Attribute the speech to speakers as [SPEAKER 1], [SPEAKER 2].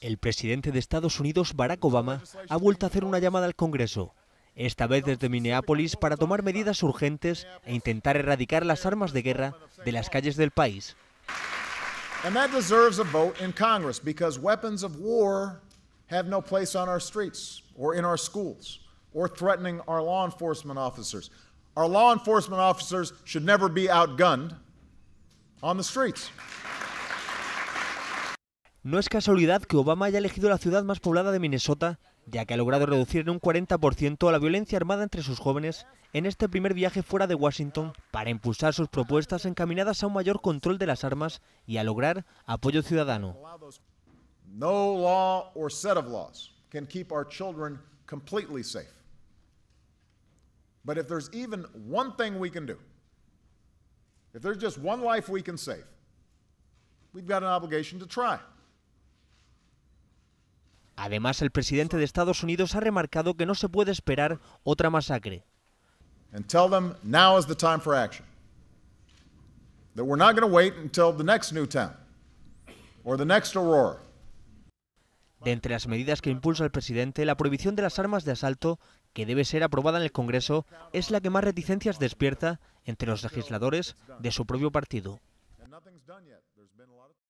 [SPEAKER 1] El presidente de Estados Unidos, Barack Obama, ha vuelto a hacer una llamada al Congreso, esta vez desde Minneapolis, para tomar medidas urgentes e intentar erradicar las armas de guerra de las calles del país. And that deserves a vote in Congress
[SPEAKER 2] because weapons of war have no place on our streets or in our schools or threatening our law enforcement officers. Our law enforcement officers should never be
[SPEAKER 1] outgunned on the streets. No es casualidad que Obama haya elegido la ciudad más poblada de Minnesota, ya que ha logrado reducir en un 40% la violencia armada entre sus jóvenes en este primer viaje fuera de Washington para impulsar sus propuestas encaminadas a un mayor control de las armas y a lograr apoyo ciudadano.
[SPEAKER 2] No law or set of laws can keep our children completely safe. But if there's even one thing we can do, if there's just one life we can save, we've got an obligation to
[SPEAKER 1] Además, el presidente de Estados Unidos ha remarcado que no se puede esperar otra masacre. De entre las medidas que impulsa el presidente, la prohibición de las armas de asalto, que debe ser aprobada en el Congreso, es la que más reticencias despierta entre los legisladores de su propio partido.